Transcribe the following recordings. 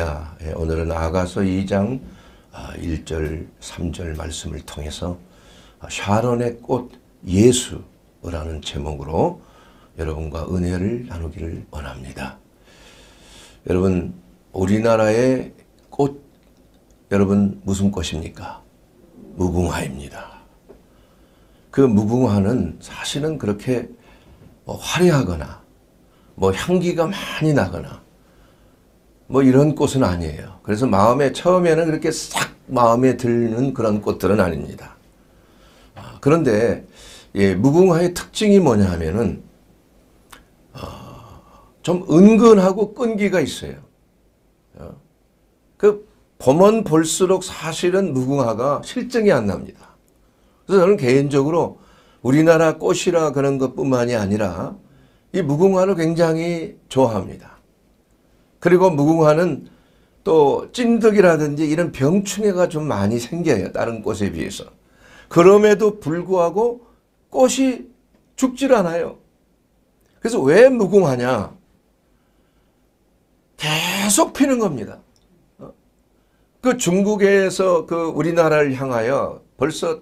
할렐루야. 예, 오늘은 아가서 2장 1절, 아, 3절 말씀을 통해서 아, 샤론의 꽃 예수라는 제목으로 여러분과 은혜를 나누기를 원합니다. 여러분, 우리나라의 꽃, 여러분 무슨 꽃입니까? 무궁화입니다. 그 무궁화는 사실은 그렇게 뭐 화려하거나 뭐 향기가 많이 나거나 뭐 이런 꽃은 아니에요. 그래서 마음에 처음에는 그렇게 싹 마음에 드는 그런 꽃들은 아닙니다. 아, 그런데 예, 무궁화의 특징이 뭐냐 하면은 어, 좀 은근하고 끈기가 있어요. 어? 그 보면 볼수록 사실은 무궁화가 실증이 안 납니다. 그래서 저는 개인적으로 우리나라 꽃이라 그런 것뿐만이 아니라 이 무궁화를 굉장히 좋아합니다. 그리고 무궁화는 또 찐득이라든지 이런 병충해가 좀 많이 생겨요. 다른 꽃에 비해서. 그럼에도 불구하고 꽃이 죽질 않아요. 그래서 왜 무궁화냐? 계속 피는 겁니다. 어? 그 중국에서 그 우리나라를 향하여 벌써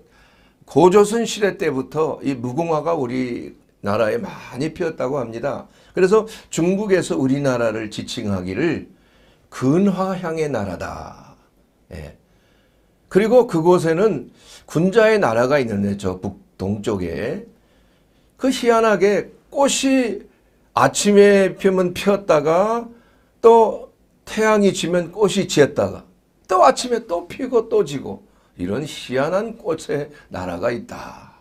고조선 시대 때부터 이 무궁화가 우리나라에 많이 피었다고 합니다. 그래서 중국에서 우리나라를 지칭하기를 근화향의 나라다. 예. 그리고 그곳에는 군자의 나라가 있는데 저 북동쪽에 그 희한하게 꽃이 아침에 피면 피었다가 또 태양이 지면 꽃이 지었다가 또 아침에 또 피고 또 지고 이런 희한한 꽃의 나라가 있다.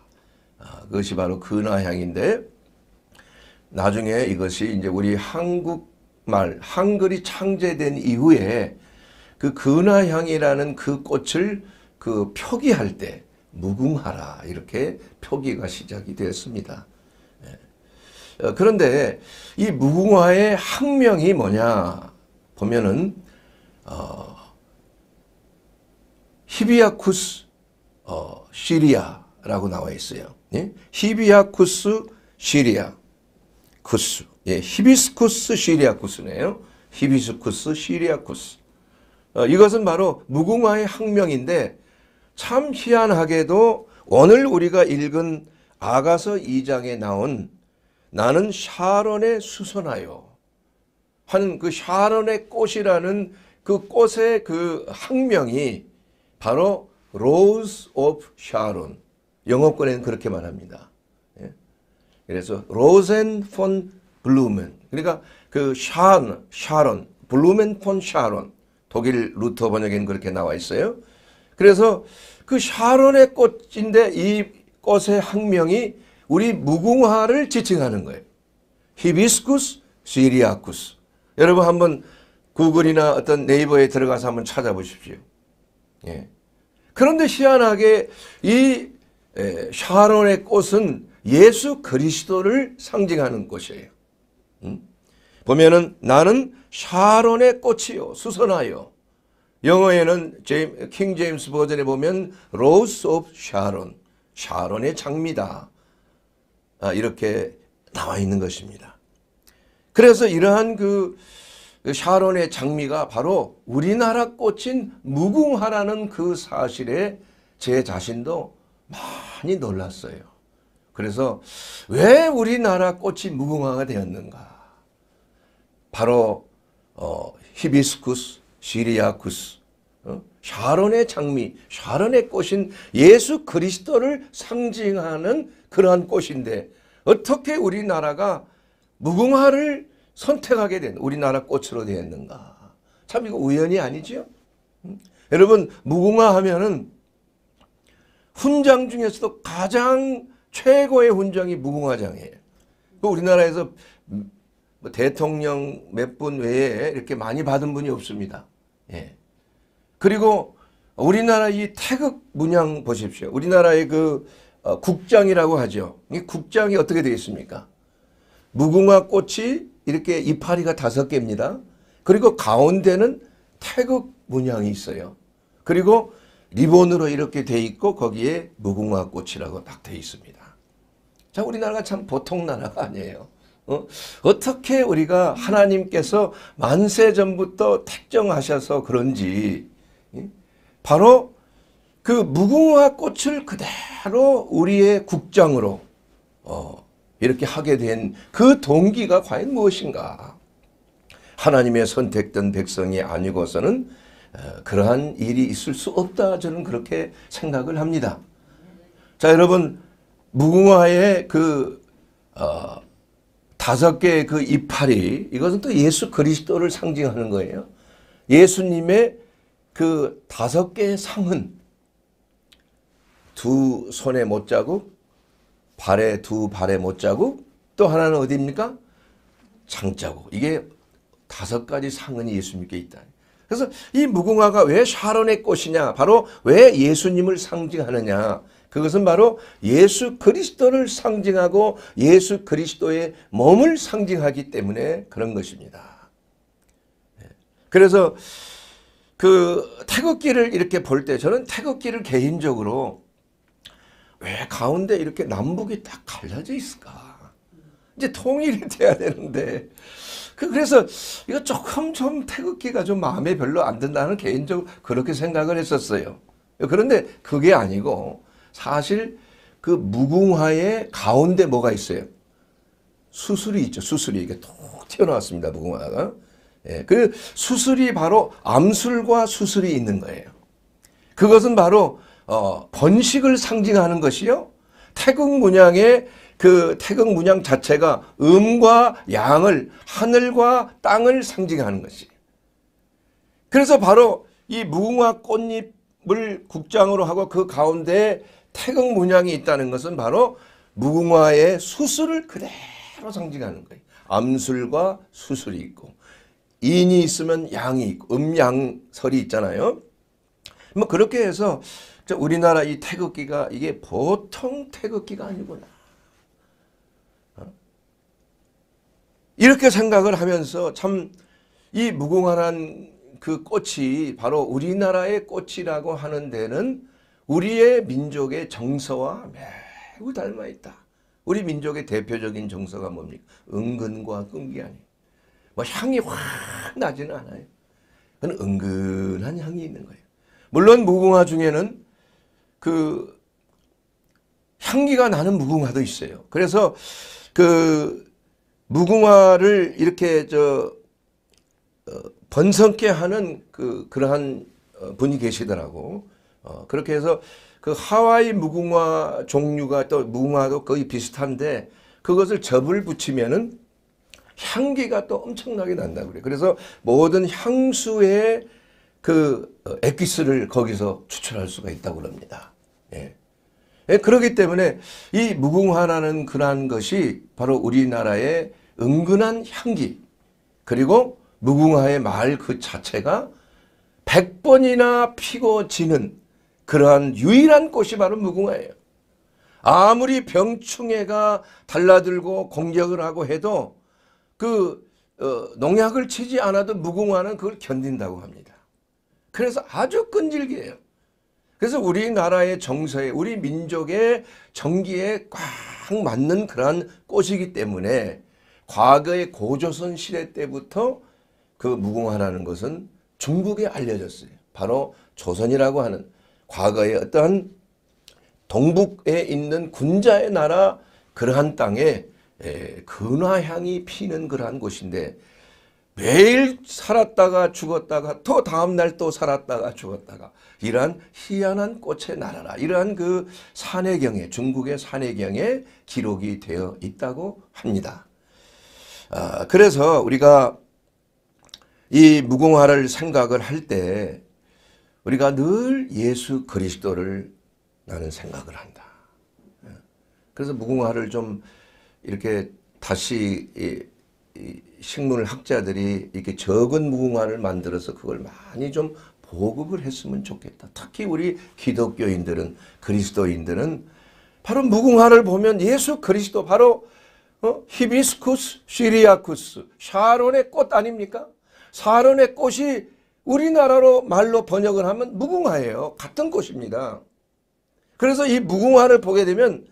아, 그것이 바로 근화향인데 나중에 이것이 이제 우리 한국말 한글이 창제된 이후에 그 근화향이라는 그 꽃을 그 표기할 때 무궁하라 이렇게 표기가 시작이 되었습니다. 예. 어, 그런데 이 무궁화의 학명이 뭐냐 보면은 어, 히비아쿠스 어, 시리아라고 나와 있어요. 예? 히비아쿠스 시리아 히비스쿠스. 예, 히비스쿠스 시리아쿠스네요. 히비스쿠스 시리아쿠스. 어, 이것은 바로 무궁화의 학명인데 참 희한하게도 오늘 우리가 읽은 아가서 2장에 나온 나는 샤론의 수선하여 하그 샤론의 꽃이라는 그 꽃의 그 학명이 바로 로즈 오브 샤론 영어권에는 그렇게 말합니다. 그래서 로젠 폰 블루멘 그러니까 그 샤론, 샤론 블루멘 폰 샤론 독일 루터 번역에는 그렇게 나와 있어요. 그래서 그 샤론의 꽃인데 이 꽃의 학명이 우리 무궁화를 지칭하는 거예요. 히비스쿠스 시리아쿠스. 여러분 한번 구글이나 어떤 네이버에 들어가서 한번 찾아보십시오. 예. 그런데 희한하게 이 샤론의 꽃은 예수 그리스도를 상징하는 것이에요. 음? 보면은 나는 샤론의 꽃이요 수선하여 영어에는 제임, 킹 제임스 버전에 보면 로스 오브 샤론 샤론의 장미다 아, 이렇게 나와 있는 것입니다. 그래서 이러한 그, 그 샤론의 장미가 바로 우리나라 꽃인 무궁화라는 그 사실에 제 자신도 많이 놀랐어요. 그래서 왜 우리나라 꽃이 무궁화가 되었는가? 바로 어, 히비스쿠스, 시리아쿠스, 어? 샤론의 장미, 샤론의 꽃인 예수 그리스도를 상징하는 그러한 꽃인데 어떻게 우리나라가 무궁화를 선택하게 된 우리나라 꽃으로 되었는가? 참 이거 우연이 아니지 음? 여러분 무궁화 하면은 훈장 중에서도 가장 최고의 훈장이 무궁화장이에요. 그 우리나라에서 뭐 대통령 몇 분 외에 이렇게 많이 받은 분이 없습니다. 예. 그리고 우리나라 이 태극 문양 보십시오. 우리나라의 그 어, 국장이라고 하죠. 이 국장이 어떻게 되어 있습니까? 무궁화 꽃이 이렇게 이파리가 다섯 개입니다. 그리고 가운데는 태극 문양이 있어요. 그리고 리본으로 이렇게 돼 있고 거기에 무궁화 꽃이라고 딱 돼 있습니다. 자, 우리나라가 참 보통 나라가 아니에요. 어? 어떻게 우리가 하나님께서 만세 전부터 택정하셔서 그런지 바로 그 무궁화 꽃을 그대로 우리의 국장으로 어, 이렇게 하게 된 그 동기가 과연 무엇인가? 하나님의 선택된 백성이 아니고서는 어, 그러한 일이 있을 수 없다 저는 그렇게 생각을 합니다. 자 여러분 무궁화의 그 어, 다섯 개의 그 이파리 이것은 또 예수 그리스도를 상징하는 거예요. 예수님의 그 다섯 개의 상은 두 손에 못 자고 발에 두 발에 못 자고 또 하나는 어디입니까? 장자고 이게 다섯 가지 상은 예수님께 있다. 그래서 이 무궁화가 왜 샤론의 꽃이냐 바로 왜 예수님을 상징하느냐 그것은 바로 예수 그리스도를 상징하고 예수 그리스도의 몸을 상징하기 때문에 그런 것입니다. 네. 그래서 그 태극기를 이렇게 볼 때 저는 태극기를 개인적으로 왜 가운데 이렇게 남북이 딱 갈라져 있을까? 이제 통일이 돼야 되는데 그 그래서 이거 조금 좀 태극기가 좀 마음에 별로 안 든다는 개인적으로 그렇게 생각을 했었어요. 그런데 그게 아니고 사실 그 무궁화의 가운데 뭐가 있어요? 수술이 있죠. 수술이 이게 톡 튀어나왔습니다. 무궁화가. 예, 그 수술이 바로 암술과 수술이 있는 거예요. 그것은 바로 어, 번식을 상징하는 것이요. 태극 문양의 그 태극 문양 자체가 음과 양을 하늘과 땅을 상징하는 것이 그래서 바로 이 무궁화 꽃잎을 국장으로 하고 그 가운데 태극 문양이 있다는 것은 바로 무궁화의 수술을 그대로 상징하는 거예요. 암술과 수술이 있고 인이 있으면 양이 있고 음양설이 있잖아요. 뭐 그렇게 해서 우리나라 이 태극기가 이게 보통 태극기가 아니구나. 어? 이렇게 생각을 하면서 참 이 무궁화란 그 꽃이 바로 우리나라의 꽃이라고 하는 데는 우리의 민족의 정서와 매우 닮아 있다. 우리 민족의 대표적인 정서가 뭡니까? 은근과 끈기 아니에요. 뭐 향이 확 나지는 않아요. 그건 은근한 향이 있는 거예요. 물론 무궁화 중에는 그 향기가 나는 무궁화도 있어요. 그래서 그 무궁화를 이렇게 저 어, 번성케 하는 그 그러한 어, 분이 계시더라고. 어, 그렇게 해서 그 하와이 무궁화 종류가 또 무궁화도 거의 비슷한데 그것을 접을 붙이면은 향기가 또 엄청나게 난다 그래. 그래서 모든 향수의 그 어, 액기스를 거기서 추출할 수가 있다고 그럽니다 예. 예, 그렇기 때문에 이 무궁화라는 그러한 것이 바로 우리나라의 은근한 향기 그리고 무궁화의 말 그 자체가 100번이나 피고 지는 그러한 유일한 꽃이 바로 무궁화예요. 아무리 병충해가 달라들고 공격을 하고 해도 그 어, 농약을 치지 않아도 무궁화는 그걸 견딘다고 합니다. 그래서 아주 끈질기해요. 그래서 우리나라의 정서에 우리 민족의 정기에 꽉 맞는 그러한 꽃이기 때문에 과거의 고조선 시대 때부터 그 무궁화라는 것은 중국에 알려졌어요. 바로 조선이라고 하는 과거에 어떠한 동북에 있는 군자의 나라 그러한 땅에 근화향이 피는 그러한 곳인데 매일 살았다가 죽었다가 또 다음날 또 살았다가 죽었다가 이러한 희한한 꽃의 나라라 이러한 그 산해경에 중국의 산해경에 기록이 되어 있다고 합니다. 아, 그래서 우리가 이 무궁화를 생각을 할때 우리가 늘 예수 그리스도를 나는 생각을 한다. 예. 그래서 무궁화를 좀 이렇게 다시 이, 이 식물 학자들이 이렇게 적은 무궁화를 만들어서 그걸 많이 좀 보급을 했으면 좋겠다. 특히 우리 기독교인들은 그리스도인들은 바로 무궁화를 보면 예수 그리스도 바로 어? 히비스쿠스, 시리아쿠스, 샤론의 꽃 아닙니까? 사론의 꽃이 우리나라로 말로 번역을 하면 무궁화예요. 같은 꽃입니다. 그래서 이 무궁화를 보게 되면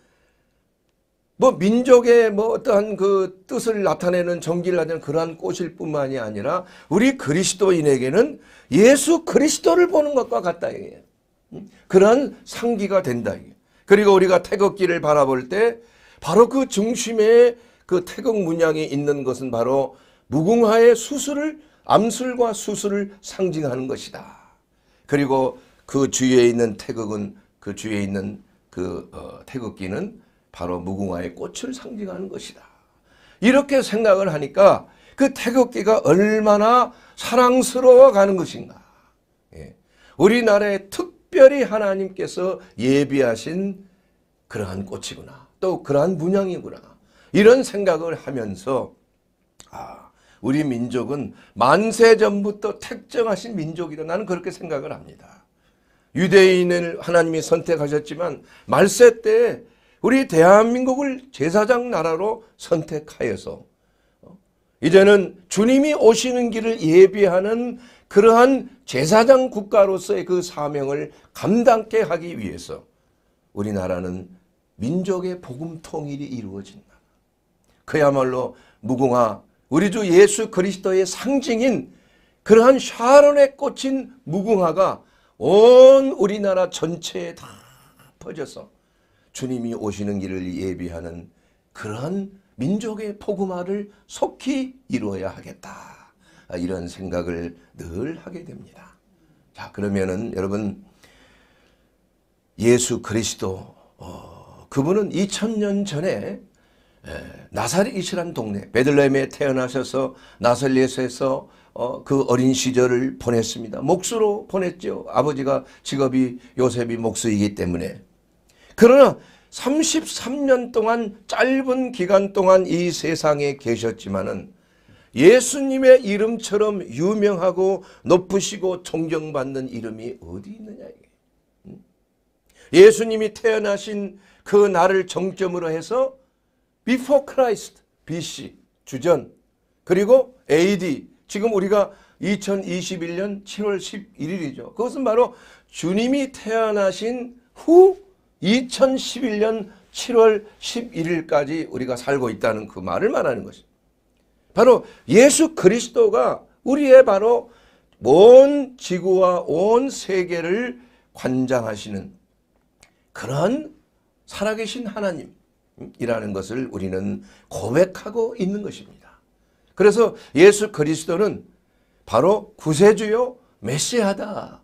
뭐 민족의 뭐 어떠한 그 뜻을 나타내는 정기를 하는 그러한 꽃일 뿐만이 아니라 우리 그리스도인에게는 예수 그리스도를 보는 것과 같다. 이게. 그런 상기가 된다. 이게. 그리고 우리가 태극기를 바라볼 때 바로 그 중심에 그 태극 문양이 있는 것은 바로 무궁화의 수술을 암술과 수술을 상징하는 것이다. 그리고 그 주위에 있는 태극은 그 주위에 있는 그 어, 태극기는 바로 무궁화의 꽃을 상징하는 것이다. 이렇게 생각을 하니까 그 태극기가 얼마나 사랑스러워 가는 것인가. 예. 우리나라에 특별히 하나님께서 예비하신 그러한 꽃이구나. 또 그러한 문양이구나. 이런 생각을 하면서 우리 민족은 만세 전부터 택정하신 민족이다. 나는 그렇게 생각을 합니다. 유대인을 하나님이 선택하셨지만 말세 때 우리 대한민국을 제사장 나라로 선택하여서 어, 이제는 주님이 오시는 길을 예비하는 그러한 제사장 국가로서의 그 사명을 감당케 하기 위해서 우리나라는 민족의 복음 통일이 이루어진다. 그야말로 무궁화 우리 주 예수 그리스도의 상징인 그러한 샤론의 꽃인 무궁화가 온 우리나라 전체에 다 퍼져서 주님이 오시는 길을 예비하는 그러한 민족의 포구마를 속히 이루어야 하겠다. 이런 생각을 늘 하게 됩니다. 자 그러면은 여러분 예수 그리스도 어, 그분은 2000년 전에 예, 나사렛이라는 동네 베들레헴에 태어나셔서 나설리에서 어, 그 어린 시절을 보냈습니다. 목수로 보냈죠. 아버지가 직업이 요셉이 목수이기 때문에. 그러나 33년 동안 짧은 기간 동안 이 세상에 계셨지만은 예수님의 이름처럼 유명하고 높으시고 존경받는 이름이 어디 있느냐 예수님이 태어나신 그 날을 정점으로 해서 before Christ BC 주전 그리고 AD 지금 우리가 2021년 7월 11일이죠. 그것은 바로 주님이 태어나신 후 2011년 7월 11일까지 우리가 살고 있다는 그 말을 말하는 것입니 바로 예수 그리스도가 우리의 바로 온 지구와 온 세계를 관장하시는 그런 살아계신 하나님 이라는 것을 우리는 고백하고 있는 것입니다. 그래서 예수 그리스도는 바로 구세주요 메시아다.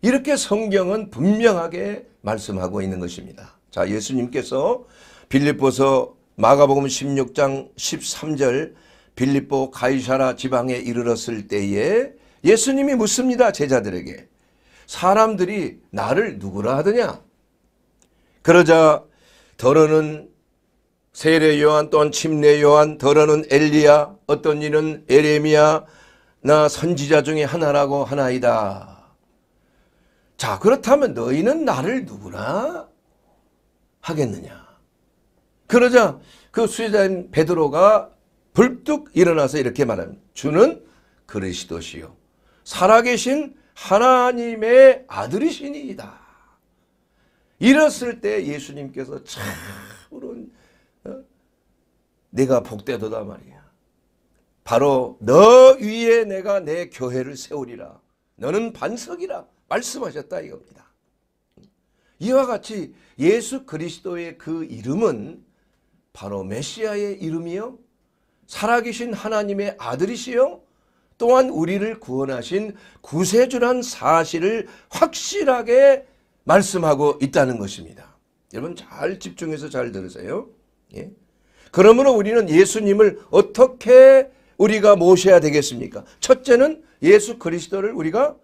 이렇게 성경은 분명하게 말씀하고 있는 것입니다. 자, 예수님께서 빌립보서 마가복음 16장 13절 빌립보 가이사라 지방에 이르렀을 때에 예수님이 묻습니다. 제자들에게. 사람들이 나를 누구라 하더냐? 그러자 더러는 세례 요한 또는 침례 요한 더러는 엘리야 어떤 이는 에레미야 나 선지자 중에 하나라고 하나이다. 자 그렇다면 너희는 나를 누구나 하겠느냐. 그러자 그 수제자인 베드로가 불뚝 일어나서 이렇게 말합니다. 주는 그리스도시요 살아계신 하나님의 아들이시니이다. 이랬을 때 예수님께서 참 네가 복되도다 말이야. 바로 너 위에 내가 내 교회를 세우리라. 너는 반석이라 말씀하셨다 이겁니다. 이와 같이 예수 그리스도의 그 이름은 바로 메시아의 이름이요. 살아계신 하나님의 아들이시요. 또한 우리를 구원하신 구세주란 사실을 확실하게 말씀하고 있다는 것입니다. 여러분 잘 집중해서 잘 들으세요. 예? 그러므로 우리는 예수님을 어떻게 우리가 모셔야 되겠습니까? 첫째는 예수 그리스도를 우리가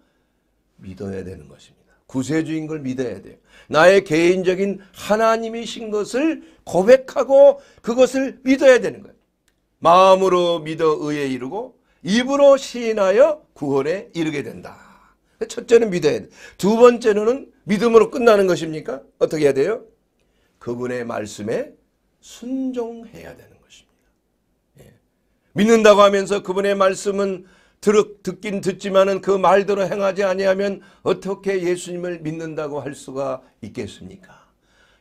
믿어야 되는 것입니다. 구세주인 걸 믿어야 돼요. 나의 개인적인 하나님이신 것을 고백하고 그것을 믿어야 되는 거예요. 마음으로 믿어 의에 이르고 입으로 시인하여 구원에 이르게 된다. 첫째는 믿어야 돼. 두 번째는 믿음으로 끝나는 것입니까? 어떻게 해야 돼요? 그분의 말씀에 순종해야 되는 것입니다. 예. 믿는다고 하면서 그분의 말씀은 들, 듣긴 듣지만은 그 말대로 행하지 아니하면 어떻게 예수님을 믿는다고 할 수가 있겠습니까?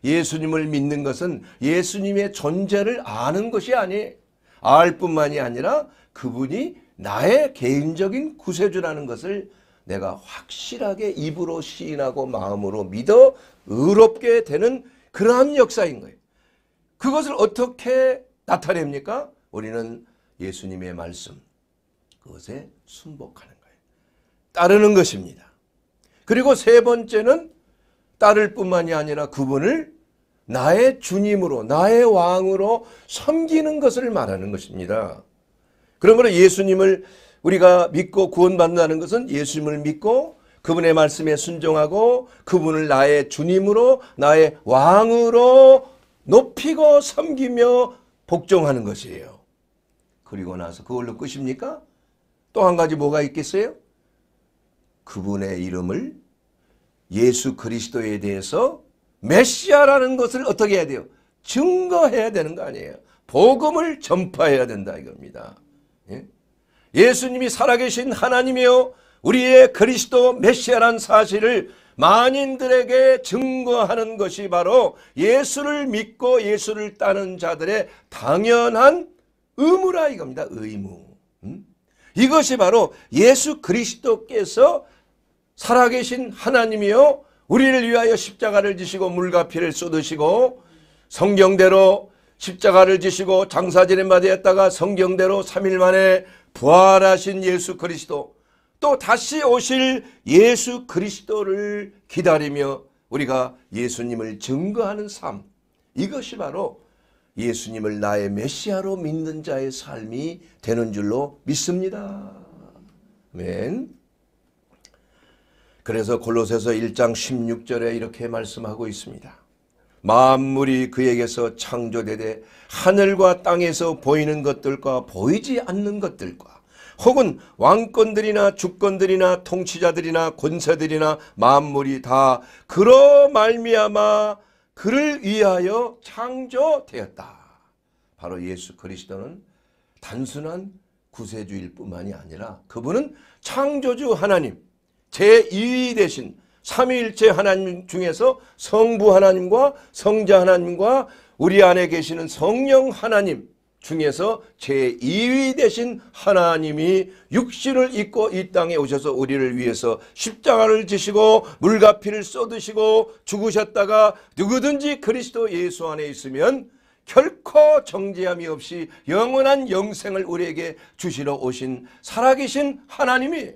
예수님을 믿는 것은 예수님의 존재를 아는 것이 아니 알 뿐만이 아니라 그분이 나의 개인적인 구세주라는 것을 내가 확실하게 입으로 시인하고 마음으로 믿어 의롭게 되는 그러한 역사인 거예요. 그것을 어떻게 나타냅니까? 우리는 예수님의 말씀 그것에 순복하는 거예요. 따르는 것입니다. 그리고 세 번째는 따를 뿐만이 아니라 그분을 나의 주님으로 나의 왕으로 섬기는 것을 말하는 것입니다. 그러므로 예수님을 우리가 믿고 구원받는다는 것은 예수님을 믿고 그분의 말씀에 순종하고 그분을 나의 주님으로 나의 왕으로 높이고 섬기며 복종하는 것이에요. 그리고 나서 그걸로 끝입니까? 또 한 가지 뭐가 있겠어요? 그분의 이름을 예수 그리스도에 대해서 메시아라는 것을 어떻게 해야 돼요? 증거해야 되는 거 아니에요. 복음을 전파해야 된다 이겁니다. 예? 수님이 살아계신 하나님이요 우리의 그리스도 메시아란 사실을 만인들에게 증거하는 것이 바로 예수를 믿고 예수를 따는 자들의 당연한 의무라 이겁니다. 의무. 음? 이것이 바로 예수 그리스도께서 살아계신 하나님이요 우리를 위하여 십자가를 지시고 물과 피를 쏟으시고 성경대로 십자가를 지시고 장사진의 마디에다가 성경대로 3일 만에 부활하신 예수 그리스도 또 다시 오실 예수 그리스도를 기다리며 우리가 예수님을 증거하는 삶 이것이 바로 예수님을 나의 메시아로 믿는 자의 삶이 되는 줄로 믿습니다. 아 그래서 골로새서 1장 16절에 이렇게 말씀하고 있습니다. 만물이 그에게서 창조되되 하늘과 땅에서 보이는 것들과 보이지 않는 것들과 혹은 왕권들이나 주권들이나 통치자들이나 권세들이나 만물이 다 그러 말미암아 그를 위하여 창조되었다. 바로 예수 그리스도는 단순한 구세주일 뿐만이 아니라 그분은 창조주 하나님 제2위 대신 삼위일체 하나님 중에서 성부 하나님과 성자 하나님과 우리 안에 계시는 성령 하나님 중에서 제2위 되신 하나님이 육신을 입고 이 땅에 오셔서 우리를 위해서 십자가를 지시고 물과 피를 쏟으시고 죽으셨다가 누구든지 그리스도 예수 안에 있으면 결코 정죄함이 없이 영원한 영생을 우리에게 주시러 오신 살아계신 하나님이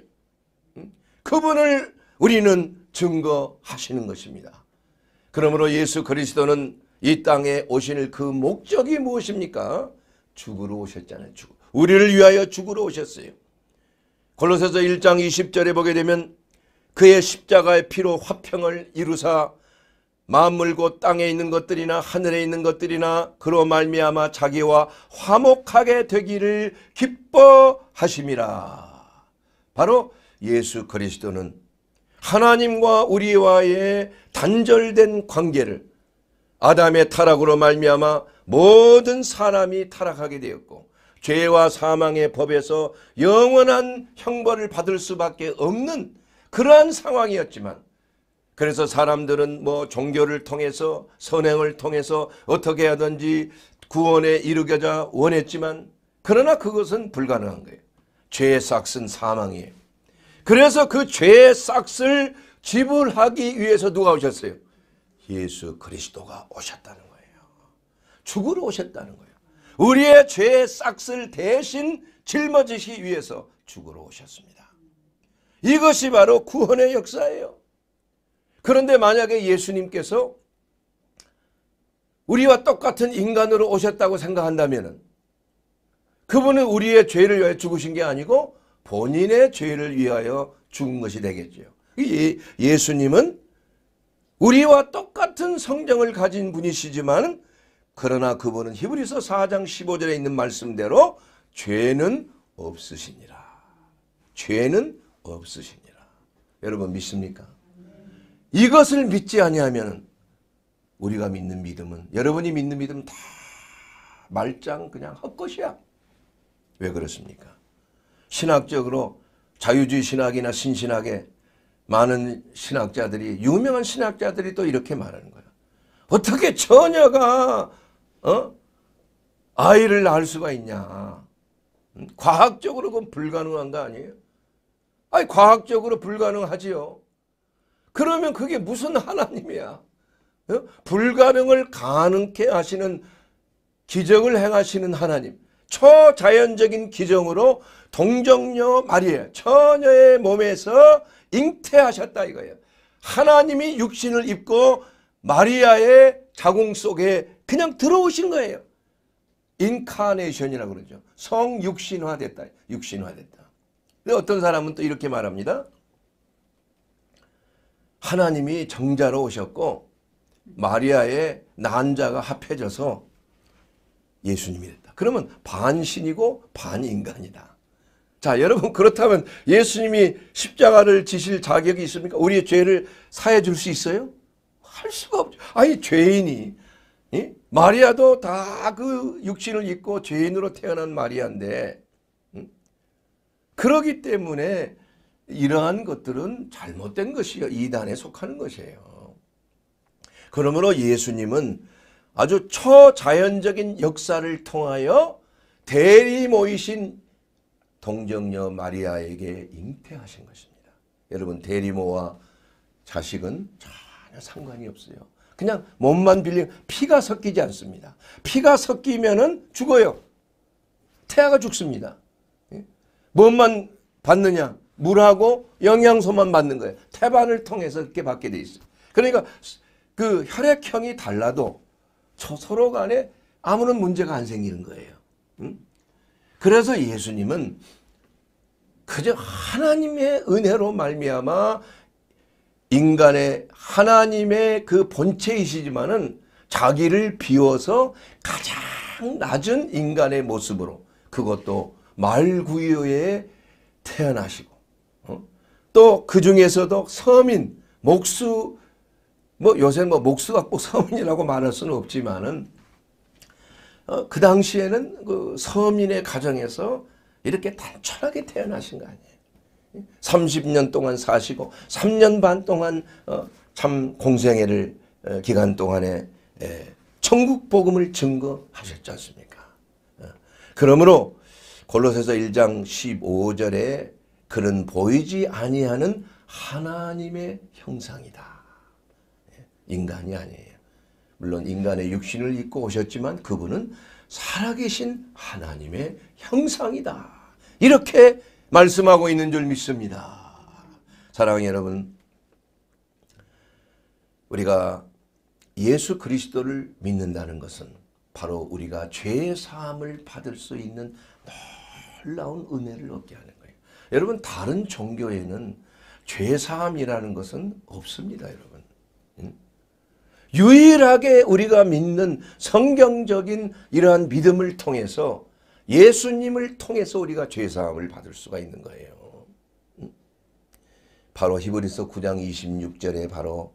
음, 그분을 우리는 증거하시는 것입니다. 그러므로 예수 그리스도는 이 땅에 오실 그 목적이 무엇입니까? 죽으러 오셨잖아요. 죽. 우리를 위하여 죽으러 오셨어요. 골로새서 1장 20절에 보게 되면 그의 십자가의 피로 화평을 이루사 마음을 곧 땅에 있는 것들이나 하늘에 있는 것들이나 그로 말미암아 자기와 화목하게 되기를 기뻐하심이라. 바로 예수 그리스도는 하나님과 우리와의 단절된 관계를 아담의 타락으로 말미암아 모든 사람이 타락하게 되었고 죄와 사망의 법에서 영원한 형벌을 받을 수밖에 없는 그러한 상황이었지만 그래서 사람들은 뭐 종교를 통해서 선행을 통해서 어떻게 하든지 구원에 이르게자 원했지만 그러나 그것은 불가능한 거예요. 죄의 싹은 사망이에요. 그래서 그 죄의 싹을 지불하기 위해서 누가 오셨어요? 예수 그리스도가 오셨다는 거예요. 죽으러 오셨다는 거예요. 우리의 죄의 싹을 대신 짊어지기 위해서 죽으러 오셨습니다. 이것이 바로 구원의 역사예요. 그런데 만약에 예수님께서 우리와 똑같은 인간으로 오셨다고 생각한다면 그분은 우리의 죄를 위하 죽으신 게 아니고 본인의 죄를 위하여 죽은 것이 되겠죠. 예수님은 우리와 똑같은 성정을 가진 분이시지만 그러나 그분은 히브리서 4장 15절에 있는 말씀대로 죄는 없으시니라. 죄는 없으시니라. 여러분 믿습니까? 이것을 믿지 아니하면 우리가 믿는 믿음은 여러분이 믿는 믿음은 다 말짱 그냥 헛것이야. 왜 그렇습니까? 신학적으로 자유주의 신학이나 신신학에 많은 신학자들이 유명한 신학자들이 또 이렇게 말하는 거야. 어떻게 처녀가 어? 아이를 낳을 수가 있냐. 음, 과학적으로 그건 불가능한 거 아니에요? 아니 과학적으로 불가능하지요. 그러면 그게 무슨 하나님이야. 어? 불가능을 가능케 하시는 기적을 행하시는 하나님. 초자연적인 기정으로 동정녀 마리아 처녀의 몸에서 잉태하셨다 이거예요. 하나님이 육신을 입고 마리아의 자궁 속에 그냥 들어오신 거예요. 인카네이션이라고 그러죠. 성육신화 됐다. 육신화 됐다. 근데 어떤 사람은 또 이렇게 말합니다. 하나님이 정자로 오셨고 마리아의 난자가 합해져서 예수님이 됐다. 그러면 반신이고 반인간이다. 자 여러분 그렇다면 예수님이 십자가를 지실 자격이 있습니까? 우리의 죄를 사해 줄 수 있어요? 할 수가 없죠. 아니 죄인이 예? 마리아도 다 그 육신을 입고 죄인으로 태어난 마리아인데 음? 그러기 때문에 이러한 것들은 잘못된 것이요. 이단에 속하는 것이에요. 그러므로 예수님은 아주 초자연적인 역사를 통하여 대리 모이신 동정녀 마리아에게 잉태하신 것입니다. 여러분 대리모와 자식은 전혀 상관이 없어요. 그냥 몸만 빌리면 피가 섞이지 않습니다. 피가 섞이면은 죽어요. 태아가 죽습니다. 예? 뭔만 받느냐? 물하고 영양소만 받는 거예요. 태반을 통해서 그렇게 받게 돼 있어요. 그러니까 그 혈액형이 달라도 서로 간에 아무런 문제가 안 생기는 거예요. 음? 그래서 예수님은 그저 하나님의 은혜로 말미암아 인간의 하나님의 그 본체이시지만은 자기를 비워서 가장 낮은 인간의 모습으로 그것도 말구유에 태어나시고 어? 또그 중에서도 서민 목수 뭐 요새 뭐 목수가 꼭 서민이라고 말할 수는 없지만은 어, 그 당시에는 그 서민의 가정에서 이렇게 단촐하게 태어나신 거 아니에요. 30년 동안 사시고 3년 반 동안 어, 참 공생애를 어, 기간 동안에 천국 복음을 증거하셨지 않습니까? 어, 그러므로 골로새서 1장 15절에 그는 보이지 아니하는 하나님의 형상이다. 예, 인간이 아니에요. 물론 인간의 육신을 입고 오셨지만 그분은 살아계신 하나님의 형상이다. 이렇게 말씀하고 있는 줄 믿습니다. 사랑하는 여러분, 우리가 예수 그리스도를 믿는다는 것은 바로 우리가 죄 사함을 받을 수 있는 놀라운 은혜를 얻게 하는 거예요. 여러분 다른 종교에는 죄 사함이라는 것은 없습니다, 여러분. 유일하게 우리가 믿는 성경적인 이러한 믿음을 통해서 예수님을 통해서 우리가 죄사함을 받을 수가 있는 거예요. 바로 히브리서 9장 26절에 바로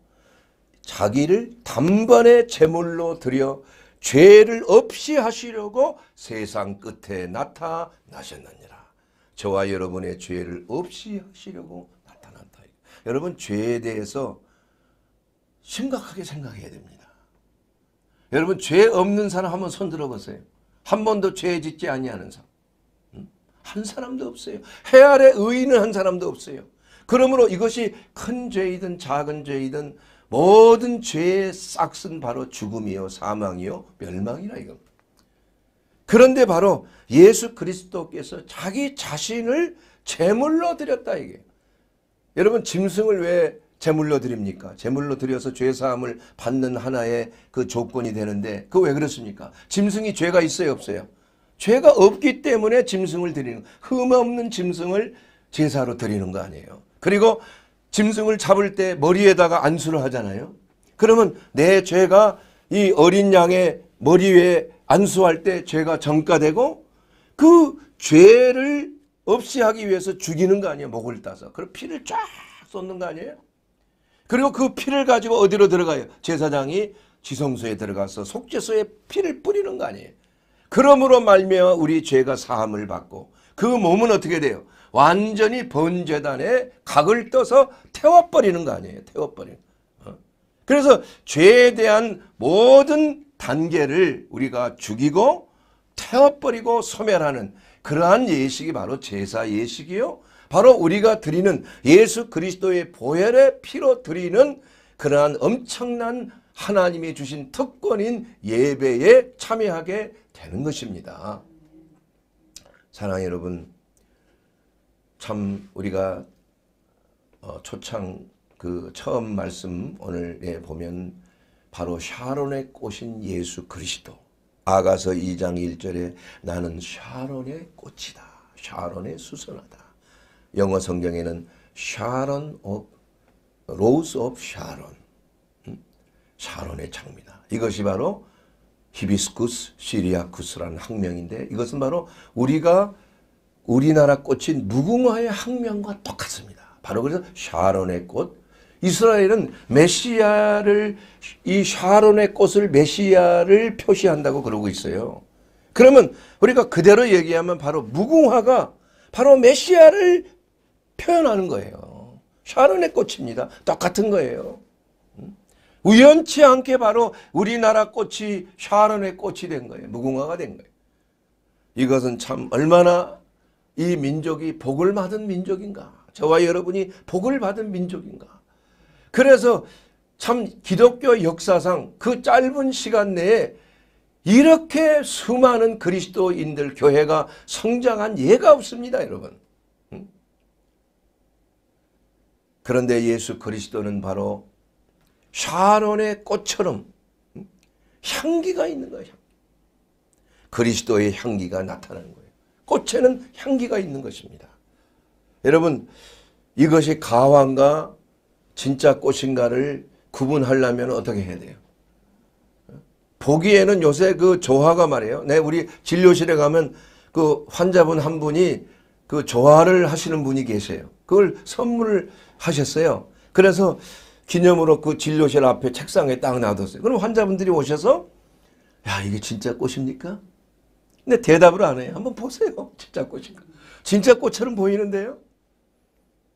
자기를 단번에 제물로 드려 죄를 없이 하시려고 세상 끝에 나타나셨느니라. 저와 여러분의 죄를 없이 하시려고 나타난다. 여러분 죄에 대해서 심각하게 생각해야 됩니다. 여러분 죄 없는 사람 한번 손 들어보세요. 한 번도 죄 짓지 아니하는 사람. 한 사람도 없어요. 해 아래 의인은 한 사람도 없어요. 그러므로 이것이 큰 죄이든 작은 죄이든 모든 죄의 싹은 바로 죽음이요 사망이요 멸망이라 이겁 그런데 바로 예수 그리스도께서 자기 자신을 제물로 드렸다 이게. 여러분 짐승을 왜 제물로 드립니까? 제물로 드려서 죄사함을 받는 하나의 그 조건이 되는데 그 왜 그렇습니까? 짐승이 죄가 있어요 없어요? 죄가 없기 때문에 짐승을 드리는 흠없는 짐승을 제사로 드리는 거 아니에요. 그리고 짐승을 잡을 때 머리에다가 안수를 하잖아요. 그러면 내 죄가 이 어린 양의 머리 위에 안수할 때 죄가 정가되고 그 죄를 없이 하기 위해서 죽이는 거 아니에요. 목을 따서. 그럼 피를 쫙 쏟는 거 아니에요? 그리고 그 피를 가지고 어디로 들어가요? 제사장이 지성소에 들어가서 속죄소에 피를 뿌리는 거 아니에요. 그러므로 말미 우리 죄가 사함을 받고 그 몸은 어떻게 돼요? 완전히 번제단에 각을 떠서 태워버리는 거 아니에요. 태워버리는. 어? 그래서 죄에 대한 모든 단계를 우리가 죽이고 태워버리고 소멸하는 그러한 예식이 바로 제사 예식이요. 바로 우리가 드리는 예수 그리스도의 보혈의 피로 드리는 그러한 엄청난 하나님이 주신 특권인 예배에 참여하게 되는 것입니다. 사랑 여러분 참 우리가 어, 초창 그 처음 말씀 오늘에 보면 바로 샤론의 꽃인 예수 그리스도 아가서 2장 1절에 나는 샤론의 꽃이다 샤론의 수선하다 영어 성경에는 샤론 업 로즈 옵 샤론 샤론의 창미다. 이것이 바로 히비스쿠스 시리아쿠스라는 학명인데 이것은 바로 우리가 우리나라 꽃인 무궁화의 학명과 똑같습니다. 바로 그래서 샤론의 꽃 이스라엘은 메시아를 이 샤론의 꽃을 메시아를 표시한다고 그러고 있어요. 그러면 우리가 그대로 얘기하면 바로 무궁화가 바로 메시아를 표현하는 거예요. 샤론의 꽃입니다. 똑같은 거예요. 음? 우연치 않게 바로 우리나라 꽃이 샤론의 꽃이 된 거예요. 무궁화가 된 거예요. 이것은 참 얼마나 이 민족이 복을 받은 민족인가. 저와 여러분이 복을 받은 민족인가. 그래서 참 기독교 역사상 그 짧은 시간 내에 이렇게 수많은 그리스도인들 교회가 성장한 예가 없습니다. 여러분. 그런데 예수 그리스도는 바로 샤론의 꽃처럼 향기가 있는 거예요. 그리스도의 향기가 나타나는 거예요. 꽃에는 향기가 있는 것입니다. 여러분 이것이 가왕과 진짜 꽃인가를 구분하려면 어떻게 해야 돼요? 보기에는 요새 그 조화가 말이에요. 네, 우리 진료실에 가면 그 환자분 한 분이 그 조화를 하시는 분이 계세요. 그걸 선물을 하셨어요. 그래서 기념으로 그 진료실 앞에 책상에 딱 놔뒀어요. 그럼 환자분들이 오셔서 야 이게 진짜 꽃입니까? 근데 대답을 안 해요. 한번 보세요. 진짜 꽃인가? 진짜 꽃처럼 보이는데요.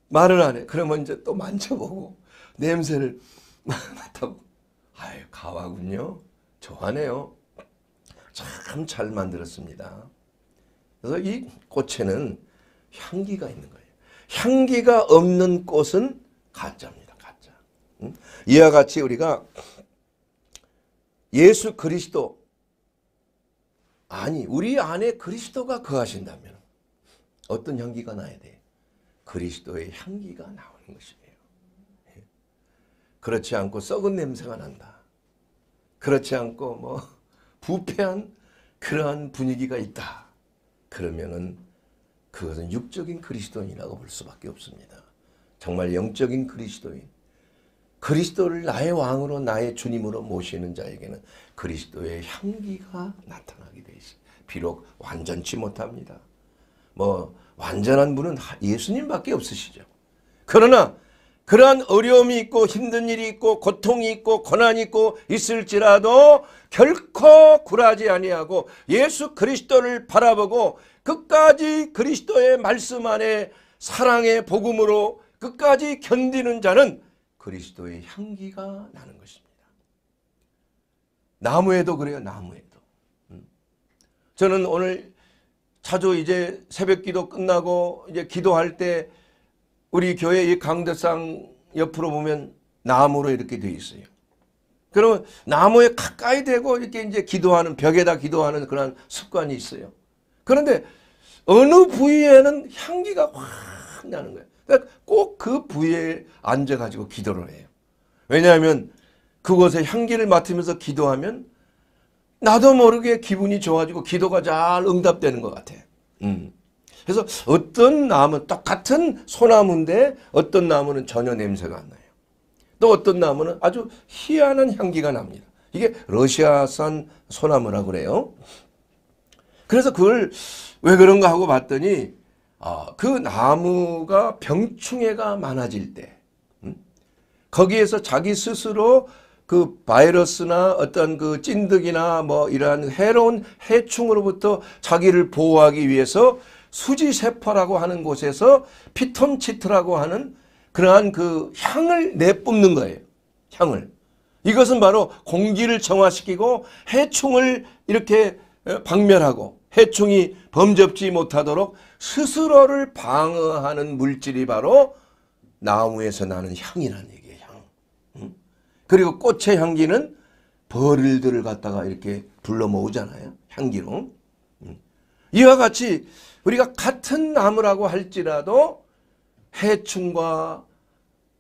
말을 안 해. 그러면 이제 또 만져보고 냄새를 맡아보고 아유 가와군요. 좋아하네요. 참 잘 만들었습니다. 그래서 이 꽃에는 향기가 있는 거예요. 향기가 없는 꽃은 가짜입니다. 가짜. 이와 같이 우리가 예수 그리스도 아니 우리 안에 그리스도가 거하신다면 어떤 향기가 나야 돼? 그리스도의 향기가 나오는 것이에요. 예. 그렇지 않고 썩은 냄새가 난다. 그렇지 않고 뭐 부패한 그러한 분위기가 있다. 그러면은 그것은 육적인 그리스도인이라고 볼 수밖에 없습니다. 정말 영적인 그리스도인. 그리스도를 나의 왕으로 나의 주님으로 모시는 자에게는 그리스도의 향기가 나타나게 돼 있어요. 비록 완전치 못합니다. 뭐 완전한 분은 예수님밖에 없으시죠. 그러나 그러한 어려움이 있고 힘든 일이 있고 고통이 있고 고난이 있고 있을지라도 결코 굴하지 아니하고 예수 그리스도를 바라보고 끝까지 그리스도의 말씀 안에 사랑의 복음으로 끝까지 견디는 자는 그리스도의 향기가 나는 것입니다. 나무에도 그래요. 나무에도. 음. 저는 오늘 자주 이제 새벽기도 끝나고 이제 기도할 때 우리 교회 이 강대상 옆으로 보면 나무로 이렇게 돼 있어요. 그러면 나무에 가까이 대고 이렇게 이제 기도하는 벽에다 기도하는 그런 습관이 있어요. 그런데 어느 부위에는 향기가 확 나는 거예요. 그러니까 꼭 그 부위에 앉아가지고 기도를 해요. 왜냐하면 그곳에 향기를 맡으면서 기도하면 나도 모르게 기분이 좋아지고 기도가 잘 응답되는 것 같아. 음. 그래서 어떤 나무 똑같은 소나무인데 어떤 나무는 전혀 냄새가 안 나요. 또 어떤 나무는 아주 희한한 향기가 납니다. 이게 러시아산 소나무라 그래요. 그래서 그걸 왜 그런가 하고 봤더니 어, 그 나무가 병충해가 많아질 때 음? 거기에서 자기 스스로 그 바이러스나 어떤 그 찐득이나 뭐 이러한 해로운 해충으로부터 자기를 보호하기 위해서 수지세포라고 하는 곳에서 피톤치트라고 하는 그러한 그 향을 내뿜는 거예요. 향을. 이것은 바로 공기를 정화시키고 해충을 이렇게 박멸하고 해충이 범접지 못하도록 스스로를 방어하는 물질이 바로 나무에서 나는 향이라는 얘기예요. 향. 그리고 꽃의 향기는 벌들을 갖다가 이렇게 불러 모으잖아요. 향기로. 이와 같이 우리가 같은 나무라고 할지라도 해충과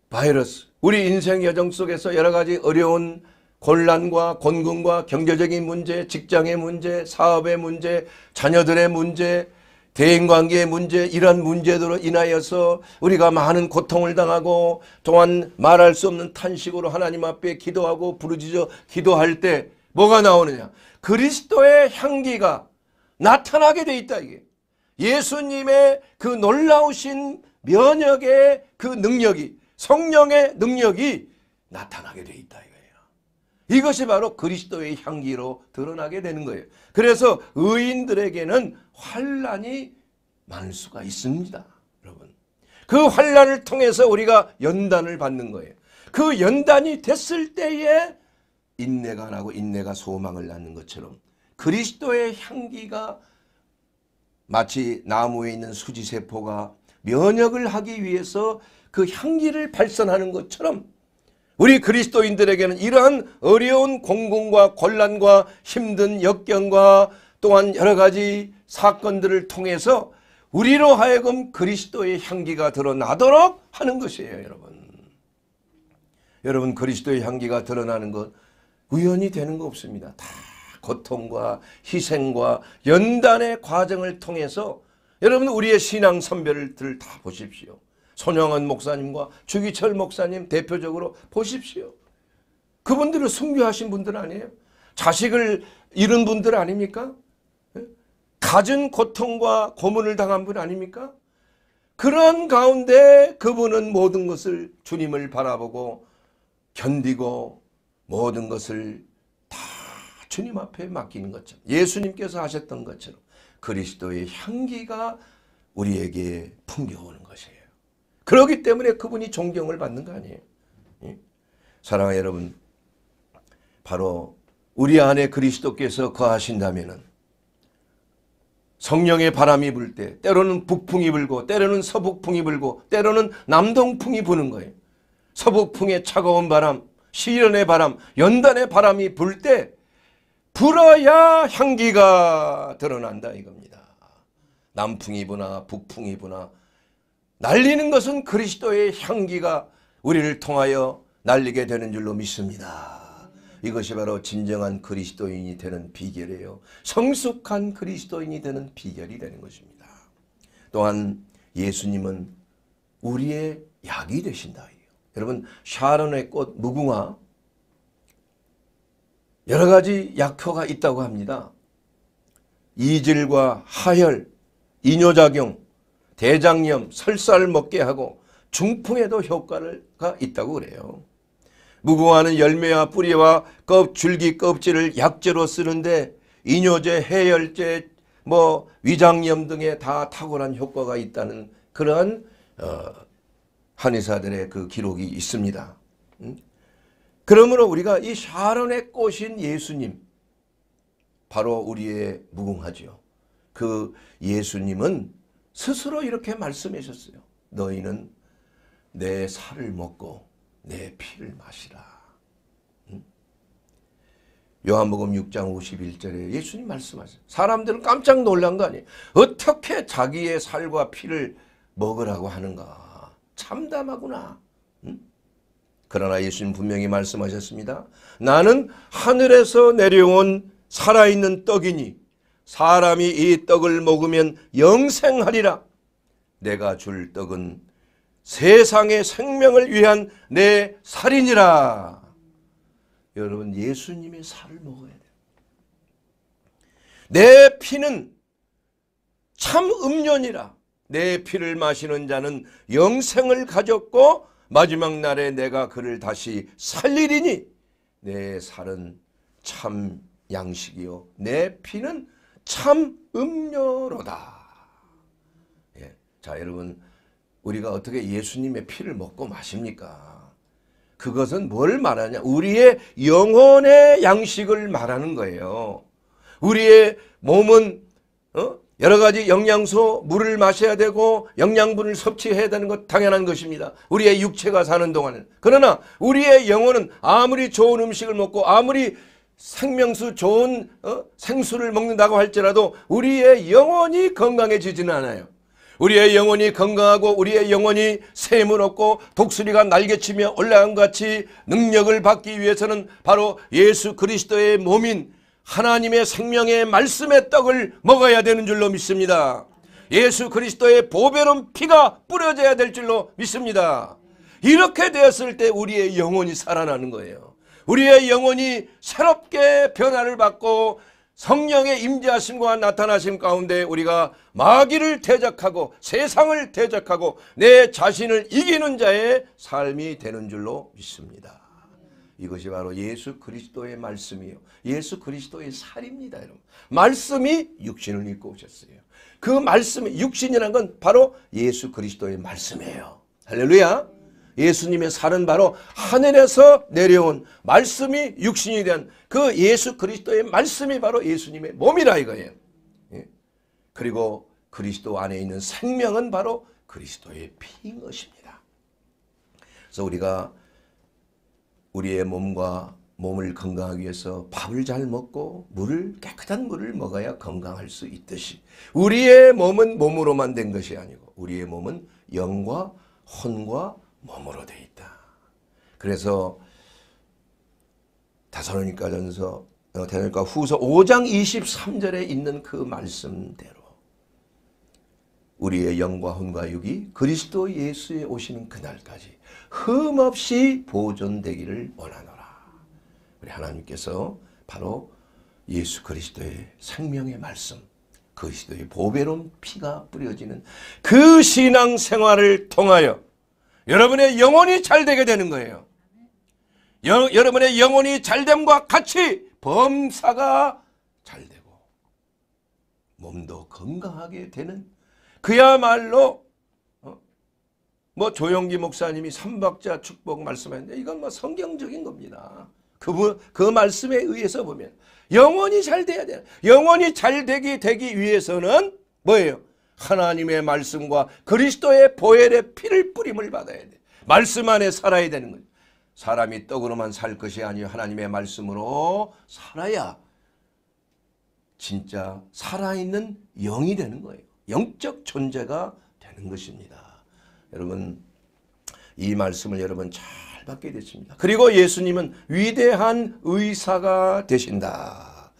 바이러스, 우리 인생 여정 속에서 여러 가지 어려운 곤란과 곤궁과 경제적인 문제, 직장의 문제, 사업의 문제, 자녀들의 문제, 대인관계의 문제 이런 문제들로 인하여서 우리가 많은 고통을 당하고 또한 말할 수 없는 탄식으로 하나님 앞에 기도하고 부르짖어 기도할 때 뭐가 나오느냐 그리스도의 향기가 나타나게 돼 있다 이게 예수님의 그 놀라우신 면역의 그 능력이 성령의 능력이 나타나게 돼 있다 이게. 이것이 바로 그리스도의 향기로 드러나게 되는 거예요. 그래서 의인들에게는 환란이 많을 수가 있습니다. 여러분. 그 환란을 통해서 우리가 연단을 받는 거예요. 그 연단이 됐을 때에 인내가 나고 인내가 소망을 낳는 것처럼 그리스도의 향기가 마치 나무에 있는 수지세포가 면역을 하기 위해서 그 향기를 발산하는 것처럼 우리 그리스도인들에게는 이러한 어려운 공공과 곤란과 힘든 역경과 또한 여러 가지 사건들을 통해서 우리로 하여금 그리스도의 향기가 드러나도록 하는 것이에요 여러분 여러분 그리스도의 향기가 드러나는 것 우연히 되는 거 없습니다 다 고통과 희생과 연단의 과정을 통해서 여러분 우리의 신앙 선별을 다 보십시오 손영은 목사님과 주기철 목사님 대표적으로 보십시오. 그분들을 순교하신 분들 아니에요? 자식을 잃은 분들 아닙니까? 예? 가진 고통과 고문을 당한 분 아닙니까? 그런 가운데 그분은 모든 것을 주님을 바라보고 견디고 모든 것을 다 주님 앞에 맡기는 것처럼 예수님께서 하셨던 것처럼 그리스도의 향기가 우리에게 풍겨오는 것이에요. 그러기 때문에 그분이 존경을 받는 거 아니에요. 예? 사랑하는 여러분, 바로 우리 안에 그리스도께서 거하신다면은 성령의 바람이 불 때, 때로는 북풍이 불고, 때로는 서북풍이 불고, 때로는 남동풍이 부는 거예요. 서북풍의 차가운 바람, 시련의 바람, 연단의 바람이 불 때, 불어야 향기가 드러난다 이겁니다. 남풍이 부나 북풍이 부나 날리는 것은 그리스도의 향기가 우리를 통하여 날리게 되는 줄로 믿습니다. 이것이 바로 진정한 그리스도인이 되는 비결이에요. 성숙한 그리스도인이 되는 비결이 되는 것입니다. 또한 예수님은 우리의 약이 되신다. 여러분 샤론의 꽃 무궁화 여러 가지 약효가 있다고 합니다. 이질과 하혈, 이뇨작용, 대장염, 설사를 먹게 하고 중풍에도 효과가 있다고 그래요. 무궁화는 열매와 뿌리와 껍, 줄기 껍질을 약재로 쓰는데 이뇨제, 해열제, 뭐 위장염 등에 다 탁월한 효과가 있다는 그런 어, 한의사들의 그 기록이 있습니다. 음? 그러므로 우리가 이 샤론의 꽃인 예수님 바로 우리의 무궁화죠. 그 예수님은 스스로 이렇게 말씀하셨어요. 너희는 내 살을 먹고 내 피를 마시라. 요한복음 6장 51절에 예수님 말씀하세요. 사람들은 깜짝 놀란 거 아니에요. 어떻게 자기의 살과 피를 먹으라고 하는가. 참담하구나. 응? 그러나 예수님 분명히 말씀하셨습니다. 나는 하늘에서 내려온 살아있는 떡이니 사람이 이 떡을 먹으면 영생하리라. 내가 줄 떡은 세상의 생명을 위한 내살이라 여러분 예수님의 살을 먹어야 돼요. 내 피는 참 음료니라. 내 피를 마시는 자는 영생을 가졌고 마지막 날에 내가 그를 다시 살리리니 내 살은 참 양식이요 내 피는 참 음료로다. 예. 자 여러분 우리가 어떻게 예수님의 피를 먹고 마십니까? 그것은 뭘 말하냐? 우리의 영혼의 양식을 말하는 거예요. 우리의 몸은 어? 여러 가지 영양소, 물을 마셔야 되고 영양분을 섭취해야 되는 것 당연한 것입니다. 우리의 육체가 사는 동안은. 그러나 우리의 영혼은 아무리 좋은 음식을 먹고 아무리 생명수 좋은 어? 생수를 먹는다고 할지라도 우리의 영혼이 건강해지지는 않아요. 우리의 영혼이 건강하고 우리의 영혼이 샘을 얻고 독수리가 날개치며 올라간 같이 능력을 받기 위해서는 바로 예수 그리스도의 몸인 하나님의 생명의 말씀의 떡을 먹어야 되는 줄로 믿습니다. 예수 그리스도의 보배로운 피가 뿌려져야 될 줄로 믿습니다. 이렇게 되었을 때 우리의 영혼이 살아나는 거예요. 우리의 영혼이 새롭게 변화를 받고 성령의 임재하심과 나타나심 가운데 우리가 마귀를 대적하고 세상을 대적하고 내 자신을 이기는 자의 삶이 되는 줄로 믿습니다. 이것이 바로 예수 그리스도의 말씀이요. 예수 그리스도의 살입니다. 여러분. 말씀이 육신을 입고 오셨어요. 그말씀 육신이란 건 바로 예수 그리스도의 말씀이에요. 할렐루야. 예수님의 살은 바로 하늘에서 내려온 말씀이 육신이 된 그 예수 그리스도의 말씀이 바로 예수님의 몸이라 이거예요. 예. 그리고 그리스도 안에 있는 생명은 바로 그리스도의 피인 것입니다. 그래서 우리가 우리의 몸과 몸을 건강하기 위해서 밥을 잘 먹고 물을 깨끗한 물을 먹어야 건강할 수 있듯이 우리의 몸은 몸으로만 된 것이 아니고 우리의 몸은 영과 혼과 몸으로 되어 있다. 그래서 다사로니까 전서 대사로니까 후서 5장 23절에 있는 그 말씀대로 우리의 영과 혼과 육이 그리스도 예수에 오시는 그날까지 흠없이 보존되기를 원하노라. 우리 하나님께서 바로 예수 그리스도의 생명의 말씀 그리스도의 보배로운 피가 뿌려지는 그 신앙생활을 통하여 여러분의 영혼이 잘 되게 되는 거예요. 여, 여러분의 영혼이 잘됨과 같이 범사가 잘 되고 몸도 건강하게 되는 그야말로 어? 뭐 조영기 목사님이 3박자 축복 말씀했는데 이건 뭐 성경적인 겁니다. 그, 그 말씀에 의해서 보면 영혼이 잘 돼야 돼요. 영혼이 잘 되기 되기 위해서는 뭐예요? 하나님의 말씀과 그리스도의 보혈의 피를 뿌림을 받아야 돼. 말씀 안에 살아야 되는 거예요. 사람이 떡으로만 살 것이 아니요 하나님의 말씀으로 살아야 진짜 살아있는 영이 되는 거예요. 영적 존재가 되는 것입니다. 여러분 이 말씀을 여러분 잘 받게 됐습니다. 그리고 예수님은 위대한 의사가 되신다.